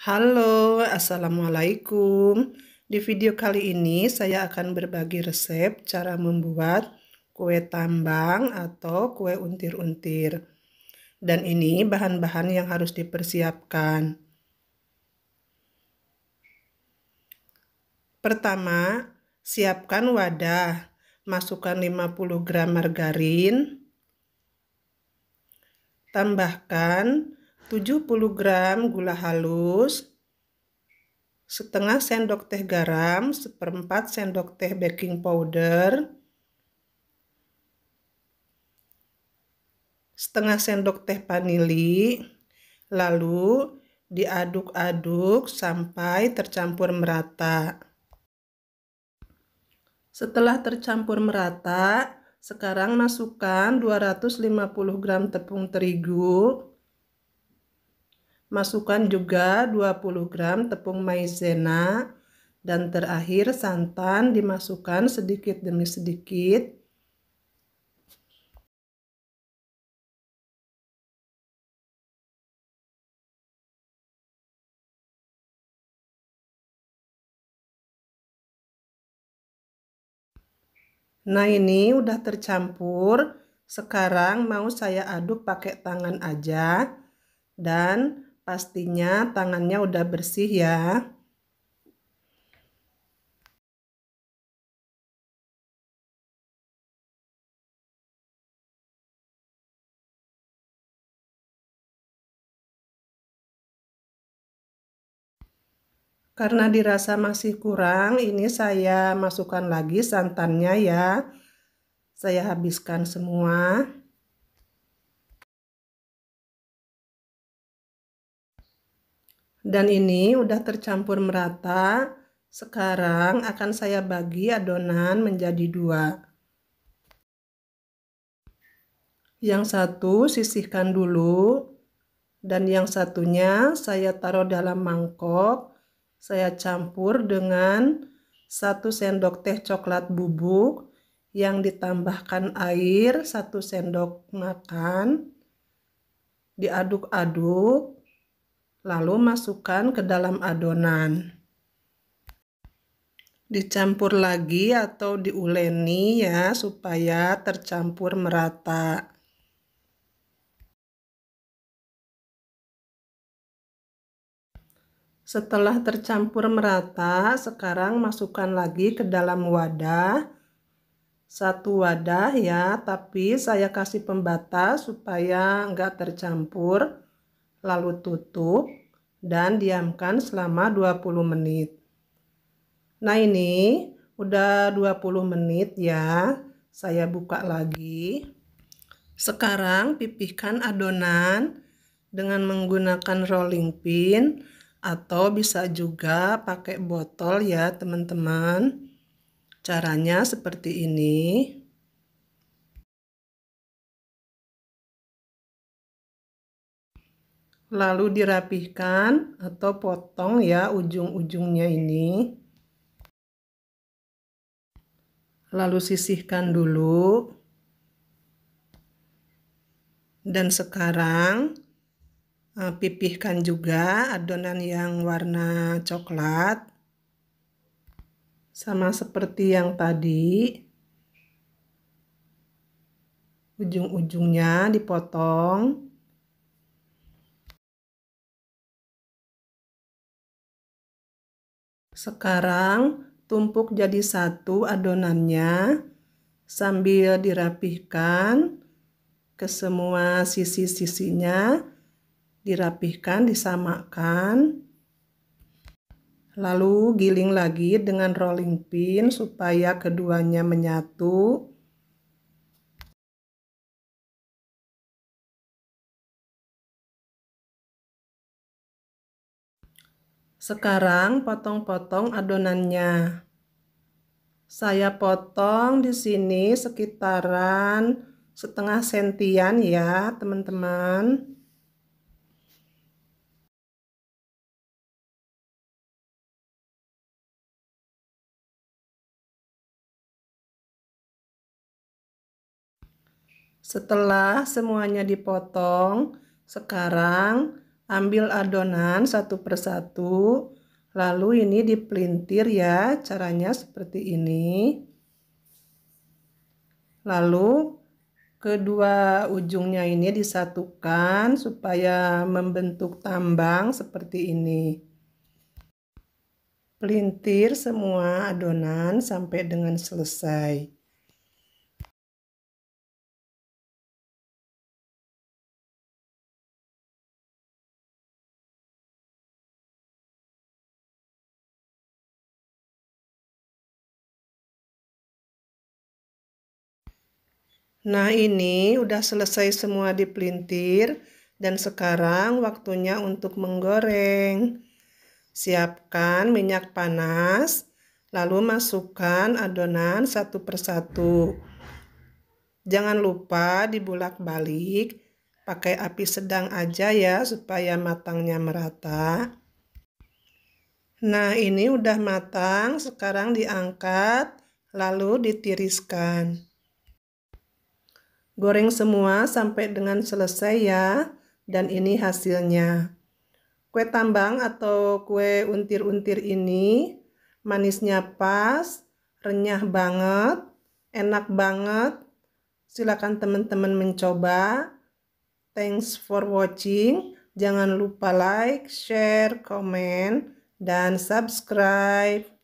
Halo, Assalamualaikum. Di video kali ini saya akan berbagi resep cara membuat kue tambang atau kue untir-untir. Dan ini bahan-bahan yang harus dipersiapkan. Pertama, siapkan wadah. Masukkan 50 gram margarin. Tambahkan 70 gram gula halus, setengah sendok teh garam, seperempat sendok teh baking powder, setengah sendok teh vanili, lalu diaduk-aduk sampai tercampur merata. Setelah tercampur merata, sekarang masukkan 250 gram tepung terigu, Masukkan juga 20 gram tepung maizena dan terakhir santan dimasukkan sedikit demi sedikit. Nah ini udah tercampur. Sekarang mau saya aduk pakai tangan aja. Dan pastinya tangannya udah bersih ya. Karena dirasa masih kurang, ini saya masukkan lagi santannya ya. Saya habiskan semua. dan ini udah tercampur merata sekarang akan saya bagi adonan menjadi dua yang satu sisihkan dulu dan yang satunya saya taruh dalam mangkok saya campur dengan satu sendok teh coklat bubuk yang ditambahkan air satu sendok makan diaduk-aduk lalu masukkan ke dalam adonan. Dicampur lagi atau diuleni ya supaya tercampur merata. Setelah tercampur merata, sekarang masukkan lagi ke dalam wadah. Satu wadah ya, tapi saya kasih pembatas supaya nggak tercampur lalu tutup dan diamkan selama 20 menit. Nah ini udah 20 menit ya, saya buka lagi. Sekarang pipihkan adonan dengan menggunakan rolling pin atau bisa juga pakai botol ya teman-teman. Caranya seperti ini. lalu dirapihkan atau potong ya ujung-ujungnya ini lalu sisihkan dulu dan sekarang eh, pipihkan juga adonan yang warna coklat sama seperti yang tadi ujung-ujungnya dipotong Sekarang tumpuk jadi satu adonannya sambil dirapihkan ke semua sisi-sisinya dirapihkan, disamakan. Lalu giling lagi dengan rolling pin supaya keduanya menyatu. Sekarang potong-potong adonannya. Saya potong di sini sekitaran setengah sentian ya, teman-teman. Setelah semuanya dipotong, sekarang ambil adonan satu persatu lalu ini dipelintir ya caranya seperti ini lalu kedua ujungnya ini disatukan supaya membentuk tambang seperti ini pelintir semua adonan sampai dengan selesai Nah ini udah selesai semua dipelintir dan sekarang waktunya untuk menggoreng. Siapkan minyak panas, lalu masukkan adonan satu persatu. Jangan lupa dibulak-balik, pakai api sedang aja ya supaya matangnya merata. Nah ini udah matang, sekarang diangkat lalu ditiriskan. Goreng semua sampai dengan selesai ya. Dan ini hasilnya. Kue tambang atau kue untir-untir ini manisnya pas, renyah banget, enak banget. Silakan teman-teman mencoba. Thanks for watching. Jangan lupa like, share, comment, dan subscribe.